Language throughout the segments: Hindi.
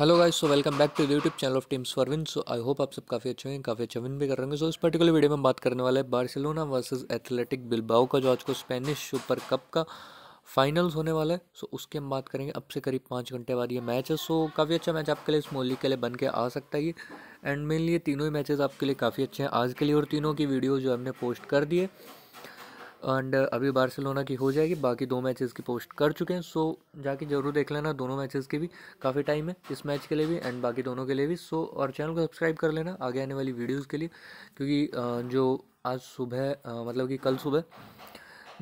hello guys so welcome back to YouTube channel of Teams for Win so I hope आप सब काफ़ी अच्छे हैं काफ़ी अच्छा विन भी कर रहे होंगे सो so, इस पर्टिकुलर वीडियो में बात करने वाले हैं बार्सिलोना वर्सेस एथलेटिक बिल्बाओ का जो आज को स्पेनिश सुपर कप का फाइनल्स होने वाला है सो so, उसकी हम बात करेंगे अब से करीब पाँच घंटे बाद ये मैच है सो so, काफ़ी अच्छा मैच आपके लिए इस मोली के लिए बन के आ सकता है ये एंड मेनली ये तीनों ही मैचेस आपके लिए काफ़ी अच्छे हैं आज के लिए और तीनों की वीडियो जो हमने पोस्ट कर दिए एंड uh, अभी बार्सिलोना की हो जाएगी बाकी दो मैचेस की पोस्ट कर चुके हैं सो जाके जरूर देख लेना दोनों मैचेस के भी काफ़ी टाइम है इस मैच के लिए भी एंड बाकी दोनों के लिए भी सो और चैनल को सब्सक्राइब कर लेना आगे आने वाली वीडियोज़ के लिए क्योंकि uh, जो आज सुबह uh, मतलब कि कल सुबह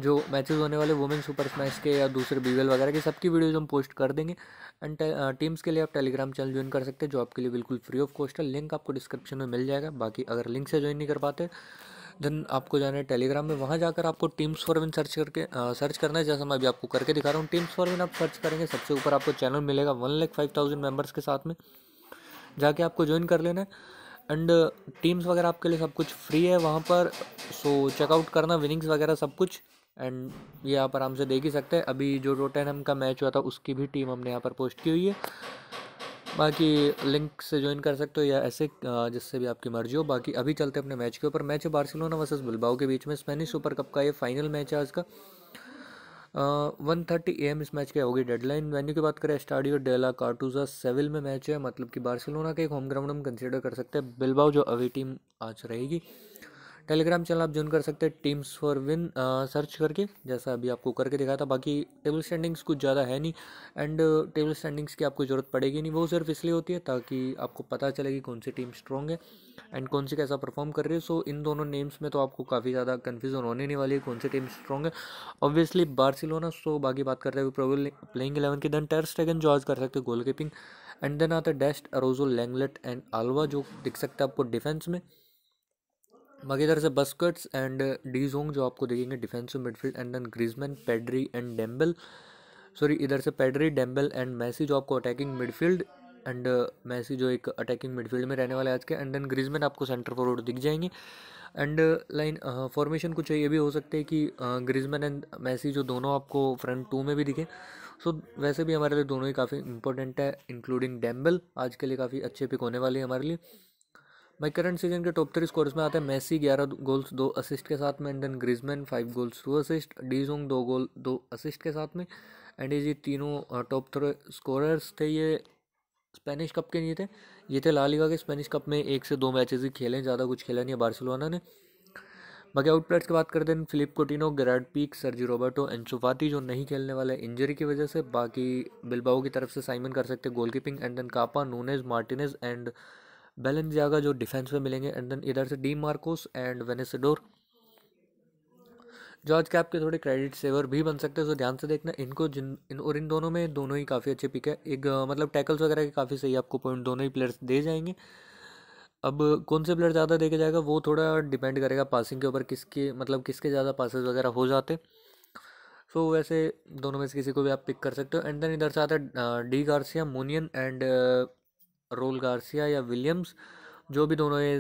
जो मैचेस होने वाले वुमेन सुपर स्मैश के या दूसरे बीवेल वगैरह के सबकी वीडियोज हम पोस्ट कर देंगे एंड टीम्स के लिए आप टेलीग्राम चैनल ज्वाइन कर सकते हैं जो आपके लिए बिल्कुल फ्री ऑफ कॉस्ट है लिंक आपको डिस्क्रिप्शन में मिल जाएगा बाकी अगर लिंक से ज्वाइन नहीं कर पाते देन आपको जाना है टेलीग्राम में वहाँ जाकर आपको टीम्स फॉर विन सर्च करके आ, सर्च करना है जैसा मैं अभी आपको करके दिखा रहा हूँ टीम्स फॉर विन आप सर्च करेंगे सबसे ऊपर आपको चैनल मिलेगा one lakh five thousand members के साथ में जाके आपको ज्वाइन कर लेना है एंड टीम्स वगैरह आपके लिए सब कुछ फ्री है वहाँ पर सो चेकआउट करना विनिंग्स वगैरह सब कुछ एंड ये आप आराम से देख ही सकते हैं अभी जो रोटेनम का मैच हुआ था उसकी भी टीम हमने यहाँ पर पोस्ट की हुई है बाकी लिंक से ज्वाइन कर सकते हो या ऐसे जिससे भी आपकी मर्जी हो बाकी अभी चलते हैं अपने मैच के ऊपर मैच है बार्सिलोना वर्सेस बिलबाओ के बीच में स्पेनिश सुपर कप का ये फाइनल मैच है आज का वन थर्टी ए एम इस मैच के होगी डेडलाइन वेन्यू की बात करें स्टाडियो डेला कार्टूजा सेविल में मैच है मतलब कि बार्सिलोना के एक होम ग्राउंड हम कंसिडर कर सकते हैं बिलबाओ जो अभी टीम आज रहेगी टेलीग्राम चैनल आप ज्वाइन कर सकते हैं टीम्स फॉर विन सर्च करके जैसा अभी आपको करके दिखाया था बाकी टेबल स्टैंडिंग्स कुछ ज़्यादा है नहीं एंड टेबल स्टैंडिंग्स की आपको ज़रूरत पड़ेगी नहीं वो सिर्फ इसलिए होती है ताकि आपको पता चले कि कौन सी टीम स्ट्रॉन्ग है एंड कौन सी कैसा परफॉर्म कर रही है सो so, इन दोनों नेम्स में तो आपको काफ़ी ज़्यादा कन्फ्यूजन होने नहीं वाली है कौन सी टीम स्ट्रॉन्ग है ऑब्वियसली बार्सिलोना सो बाकी बात करते हैं प्रोबल प्लेइंग इलेवन की देन टेरस टेगन जो आज कर सकते हो गोल कीपिंग एंड देन आता है डेस्ट अरोजो लैंगलेट एंड आलवा जो दिख सकता है आपको डिफेंस में बाकी इधर से बस्कट्स एंड डीजोंग जो आपको देखेंगे defensive midfield and then Griezmann Pedri and Dembele sorry इधर से पेड्री डेम्बल एंड मैसी जो आपको अटैकिंग मिडफील्ड एंड मैसी जो एक अटैकिंग मिडफील्ड में रहने वाला है आज के एंड देन ग्रीजमैन आपको सेंटर फॉरवर्ड दिख जाएंगे एंड लाइन फॉर्मेशन कुछ ये भी हो सकते हैं कि ग्रीजमैन एंड मैसी जो दोनों आपको फ्रंट टू में भी दिखे सो so, वैसे भी हमारे लिए दोनों ही काफ़ी इंपॉर्टेंट है इंक्लूडिंग डेम्बल आज के लिए काफ़ी अच्छे पिक होने वाले हैं हमारे लिए भाई करंट सीजन के टॉप थ्री स्कोर्स में आते हैं मेसी ग्यारह गोल्स दो असिस्ट के साथ में and then Griezmann five goals two assist de Jong दो गोल दो असिस्ट के साथ में एंड ये जी तीनों टॉप थ्री स्कोरर्स थे ये स्पेनिश कप के नहीं थे ये थे लालिगा के स्पेनिश कप में एक से दो मैचेस ही खेले ज़्यादा कुछ खेला नहीं है बार्सिलोना ने बाकी आउट प्लेयर्स की बात करते हैं Philippe Coutinho Gerard Pique Sergi Roberto Ansu Fati जो नहीं खेलने वाले इंजरी की वजह से बाकी बिलबाओ की तरफ से साइमन कर सकते goalkeeping and then Kepa Nunez Martinez and Balenziaga जो डिफेंस में मिलेंगे एंड देन इधर से De Marcos and Vencedor George cap के थोड़े क्रेडिट सेवर भी बन सकते हैं सो तो ध्यान से देखना इनको जिन इन और इन दोनों में दोनों ही काफ़ी अच्छे पिक है एक मतलब टैकल्स वगैरह के काफ़ी सही आपको पॉइंट दोनों ही प्लेयर्स दे जाएंगे अब कौन से प्लेयर ज़्यादा देखा जाएगा वो थोड़ा डिपेंड करेगा पासिंग के ऊपर किसके मतलब किसके ज़्यादा पासेज वगैरह हो जाते सो so, वैसे दोनों में से किसी को भी आप पिक कर सकते हो एंड देन इधर से आता है De Garcia Muniain and Raul Garcia या विलियम्स जो भी दोनों ये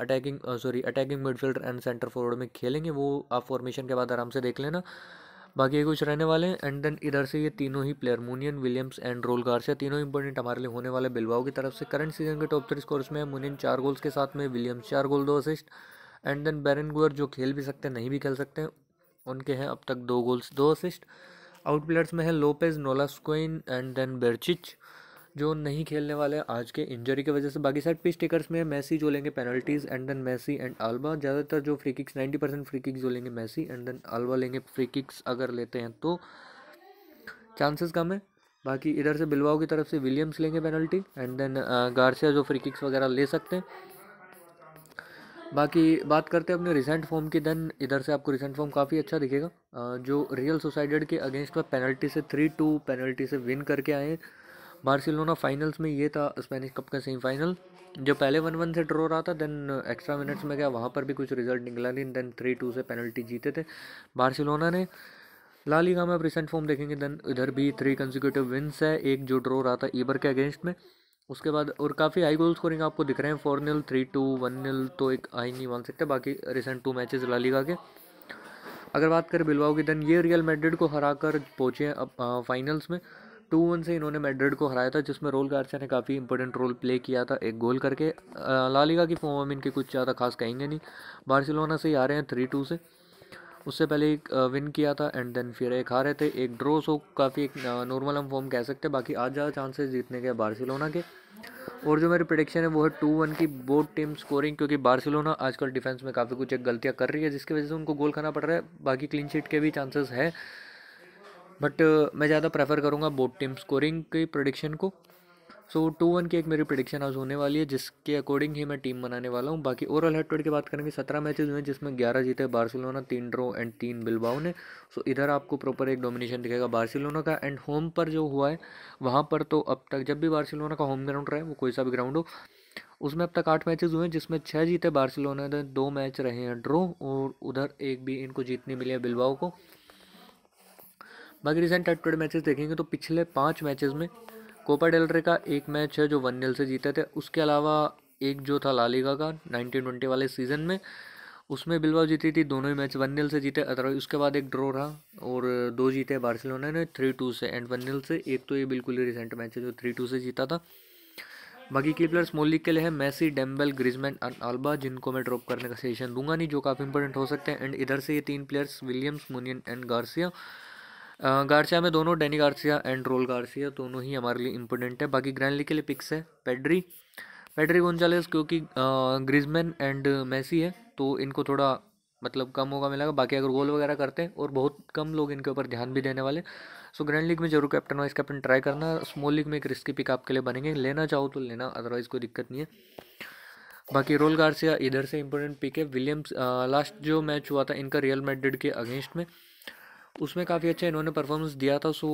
attacking sorry attacking midfielder and centre forward में खेलेंगे वो आप फॉर्मेशन के बाद आराम से देख लेना बाकी ये कुछ रहने वाले हैं एंड देन इधर से ये तीनों ही player Muniain Williams and Raul Garcia तीनों इंपॉर्टेंट हमारे लिए होने वाले बिलवाओ की तरफ से करंट सीजन के टॉप थ्री स्कोर्स में मुनियन चार गोल्स के साथ में विलियम्स चार गोल दो assist and then Berenguer जो खेल भी सकते हैं नहीं भी खेल सकते हैं उनके हैं अब तक दो गोल्स दो असिस्ट आउट प्लेयर्स में है Lopez Nolaskoain and then Berchiche जो नहीं खेलने वाले आज के इंजरी की वजह से बाकी साइड पिच टेकर्स में मैसी जो लेंगे penalties and then Messi and Alba ज़्यादातर जो free kicks ninety percent free kicks जो लेंगे मैसी एंड देन अल्बा लेंगे फ्री किक्स अगर लेते हैं तो चांसेस कम है बाकी इधर से बिलवाओ की तरफ से विलियम्स लेंगे पेनल्टी एंड देन गार्सिया जो फ्री किक्स वगैरह ले सकते हैं बाकी बात करते हैं अपने रिसेंट फॉर्म की देन इधर से आपको रिसेंट फॉर्म काफ़ी अच्छा दिखेगा जो रियल सोसाइटेड के अगेंस्ट में पेनल्टी से थ्री टू पेनल्टी से विन करके आए बार्सिलोना फाइनल्स में ये था स्पेनिश कप का सेमीफाइनल जो पहले वन वन से ड्रॉ रहा था देन एक्स्ट्रा मिनट्स में गया वहाँ पर भी कुछ रिजल्ट निकला नहीं देन थ्री टू से पेनल्टी जीते थे बार्सिलोना ने ला लीगा में अब रिसेंट फॉर्म देखेंगे देन इधर भी थ्री कंजिक्यूटिव विन्स है एक जो ड्रॉ रहा था ईबर के अगेंस्ट में उसके बाद और काफ़ी हाई गोल स्कोरिंग आपको दिख रहे हैं four nil three two one nil तो एक आई नहीं मान सकते बाकी recent two matches La Liga के अगर बात करें बिलवाओ की देन ये रियल मेड्रिड को हरा कर पहुँचे अब फाइनल्स uh, में टू वन से इन्होंने मेड्रिड को हराया था जिसमें रोल गार्सिया ने काफ़ी इंपॉर्टेंट रोल प्ले किया था एक गोल करके लालिगा की फॉर्म हम इनके कुछ ज़्यादा खास कहेंगे नहीं बार्सिलोना से ही आ रहे हैं थ्री टू से उससे पहले एक विन किया था एंड देन फिर एक हारे थे एक ड्रो सो काफ़ी एक नॉर्मल हम फॉर्म कह सकते हैं बाकी आज ज़्यादा चांसेस जीतने के बार्सिलोना के और जो मेरी प्रडिक्शन है वो है टू वन की बोर्ड टीम स्कोरिंग क्योंकि बार्सिलोना आजकल डिफेंस में काफ़ी कुछ एक गलतियाँ कर रही है जिसकी वजह से उनको गोल खाना पड़ रहा है बाकी क्लीन शीट के भी चांसेस है बट uh, मैं ज़्यादा प्रेफर करूँगा बोट टीम स्कोरिंग की प्रडिक्शन को सो टू वन की एक मेरी प्रडिक्शन आज होने वाली है जिसके अकॉर्डिंग ही मैं टीम बनाने वाला हूँ बाकी ओवरऑल हेड टोड की बात करेंगे सत्रह मैचेज हुए जिसमें ग्यारह जीते बार्सिलोना तीन ड्रो एंड तीन बिलबाओ ने सो so, इधर आपको प्रॉपर एक डोमिनेशन दिखेगा बार्सिलोना का एंड होम पर जो हुआ है वहाँ पर तो अब तक जब भी बार्सिलोना का होम ग्राउंड रहा है वो कोई सा भी ग्राउंड हो उसमें अब तक आठ मैचेज हुए हैं जिसमें छः जीते बार्सिलोना ने दो मैच रहे हैं ड्रो और उधर एक भी इनको जीतने मिली है बिल्बाओ को बाकी रिसेंट टेट टेड मैचेस देखेंगे तो पिछले पाँच मैचेस में कोपा डेलरे का एक मैच है जो वन नील से जीते थे उसके अलावा एक जो था लालिगा का नाइनटीन ट्वेंटी वाले सीजन में उसमें बिलवा जीती थी दोनों ही मैच वन नील से जीते अदरवाइज उसके बाद एक ड्रॉ रहा और दो जीते बार्सिलोना ने थ्री टू से एंड वन नील से एक तो ये बिल्कुल ही रिसेंट मैच है जो थ्री टू से जीता था बाकी की प्लेयर्स मोलिक लीग के लिए है मैसी डेम्बल ग्रिजमैन और अल्बा जिनको मैं ड्रॉप करने का सजेशन दूंगा नहीं जो काफ़ी इंपॉर्टेंट हो सकते हैं एंड इधर से ये तीन players Williams Muniain and Garcia Garcia में दोनों Dani Garcia and Raul Garcia दोनों ही हमारे लिए इंपॉर्टेंट है बाकी ग्रैंड के लिए पिक्स है पेड्री पेड्री गोंजालेस क्योंकि ग्रिजमैन एंड मेसी है तो इनको थोड़ा मतलब कम होगा मिलेगा बाकी अगर गोल वगैरह करते हैं और बहुत कम लोग इनके ऊपर ध्यान भी देने वाले सो ग्रैंड लीग में जरूर कैप्टन वाइस कैप्टन ट्राई करना स्मॉल लीग में एक रिस्की पिक आपके लिए बनेंगे लेना चाहो तो लेना अदरवाइज़ कोई दिक्कत नहीं है बाकी रोल गार्सिया इधर से इंपॉर्टेंट पिक है विलियम्स लास्ट जो मैच हुआ था इनका रियल मेडिड के अगेंस्ट में उसमें काफ़ी अच्छा इन्होंने परफॉर्मेंस दिया था सो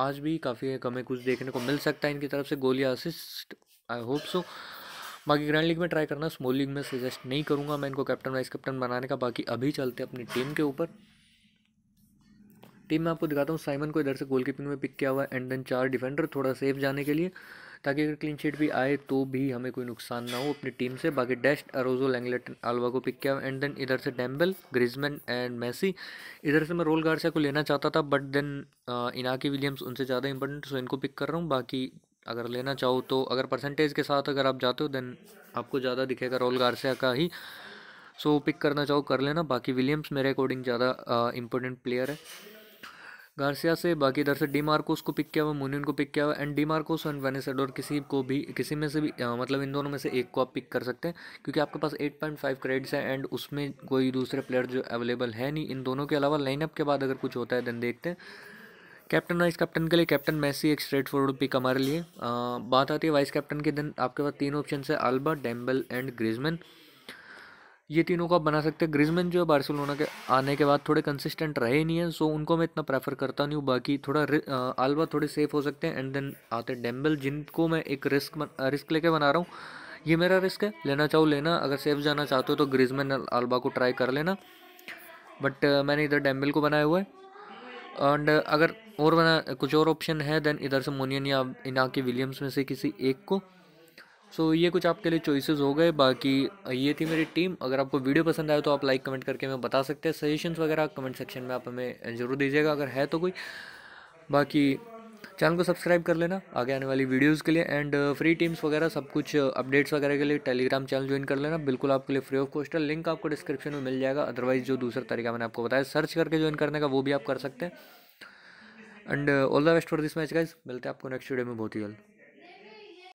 आज भी काफ़ी कमें कुछ देखने को मिल सकता है इनकी तरफ से गोल या असिस्ट आई होप सो बाकी ग्रैंड लीग में ट्राई करना स्मॉल लीग में सजेस्ट नहीं करूँगा मैं इनको कैप्टन वाइस कैप्टन बनाने का बाकी अभी चलते अपनी टीम के ऊपर टीम में आपको दिखाता हूँ साइमन को इधर से गोलकीपिंग में पिक किया हुआ है एंड देन चार डिफेंडर थोड़ा सेफ जाने के लिए ताकि अगर क्लीन शीट भी आए तो भी हमें कोई नुकसान ना हो अपनी टीम से बाकी डेस्ट अरोजो लैंगलेटन आलवा को पिक किया एंड देन इधर से डैम्बल ग्रिजमैन एंड मैसी इधर से मैं रोल गार्सिया को लेना चाहता था बट देन इनाकी विलियम्स उनसे ज़्यादा इंपॉर्टेंट सो इनको पिक कर रहा हूँ बाकी अगर लेना चाहो तो अगर परसेंटेज के साथ अगर आप जाते हो देन आपको ज़्यादा दिखेगा रोल गार्सिया का ही सो so, पिक करना चाहो कर लेना बाकी विलियम्स मेरे अकॉर्डिंग ज़्यादा इंपॉर्टेंट प्लेयर है गार्सिया से बाकी इधर से डी मार्कोस को पिक किया हुआ मुनियन को पिक किया हुआ and De Marcos and Vencedor किसी को भी किसी में से भी आ, मतलब इन दोनों में से एक को आप पिक कर सकते हैं क्योंकि आपके पास 8.5 क्रेडिट्स हैं एंड उसमें कोई दूसरे प्लेयर जो अवेलेबल है नहीं इन दोनों के अलावा लाइनअप के बाद अगर कुछ होता है देन देखते हैं कैप्टन वाइस कैप्टन के लिए कैप्टन मैसी एक स्ट्रेट फॉरवर्ड पिक हमारे लिए आ, बात आती है वाइस कैप्टन के दिन आपके पास तीन ऑप्शन है अल्बा डैम्बल एंड ग्रिजमैन ये तीनों को आप बना सकते हैं ग्रिजमैन जो है बार्सिलोना के आने के बाद थोड़े कंसिस्टेंट रहे ही नहीं है सो उनको मैं इतना प्रेफर करता नहीं हूँ बाकी थोड़ा आलवा थोड़े सेफ हो सकते हैं एंड देन आते हैं डेम्बल जिनको मैं एक रिस्क रिस्क लेके बना रहा हूँ ये मेरा रिस्क है लेना चाहो लेना अगर सेफ जाना चाहते हो तो ग्रिजमैन आलबा को ट्राई कर लेना बट मैंने इधर डेम्बल को बनाया हुआ है एंड अगर और बना कुछ और ऑप्शन है देन इधर से मोनियन या इनाकी विलियम्स में से किसी एक को सो so, ये कुछ आपके लिए चॉइसेस हो गए बाकी ये थी मेरी टीम अगर आपको वीडियो पसंद आए तो आप लाइक कमेंट करके हमें बता सकते हैं सजेशंस वगैरह कमेंट सेक्शन में आप हमें ज़रूर दीजिएगा अगर है तो कोई बाकी चैनल को सब्सक्राइब कर लेना आगे आने वाली वीडियोज़ के लिए एंड फ्री टीम्स वगैरह सब कुछ अपडेट्स वगैरह के लिए टेलीग्राम चैनल ज्वाइन कर लेना बिल्कुल आपके लिए फ्री ऑफ कॉस्ट है लिंक आपको डिस्क्रिप्शन में मिल जाएगा अदरवाइज़ जो दूसरा तरीका मैंने आपको बताया सर्च करके ज्वाइन करने का वो भी आप कर सकते हैं and all the best for this match guys मिलते हैं आपको नेक्स्ट वीडियो में बहुत ही जल्द